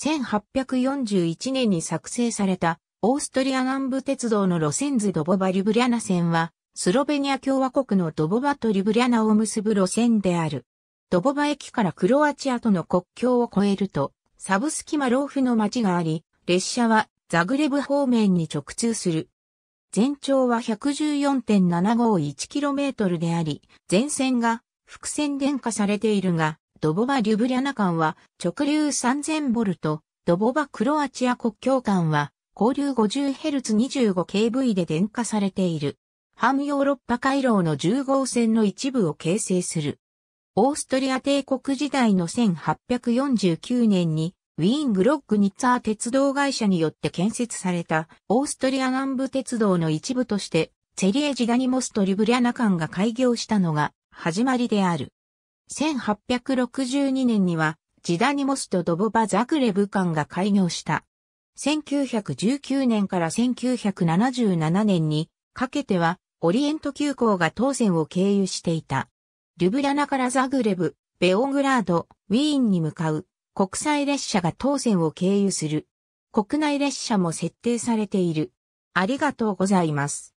1841年に作成されたオーストリア南部鉄道の路線図ドボバ・リュブリャナ線は、スロベニア共和国のドボバとリュブリャナを結ぶ路線である。ドボバ駅からクロアチアとの国境を越えると、サブスキマローフの町があり、列車はザグレブ方面に直通する。全長は 114.751km であり、全線が伏線電化されているが、ドボバ・リュブリャナ間は直流3000ボルト、ドボバ・クロアチア国境間は交流 50Hz25kV で電化されている。反ヨーロッパ回廊の10号線の一部を形成する。オーストリア帝国時代の1849年にウィーングロッグニッツァー鉄道会社によって建設されたオーストリア南部鉄道の一部として、セリエジダニモスとリュブリャナ間が開業したのが始まりである。1862年には、ジダニモスとドボバザグレブ間が開業した。1919年から1977年にかけては、オリエント急行が当線を経由していた。ルブラナからザグレブ、ベオグラード、ウィーンに向かう国際列車が当線を経由する。国内列車も設定されている。ありがとうございます。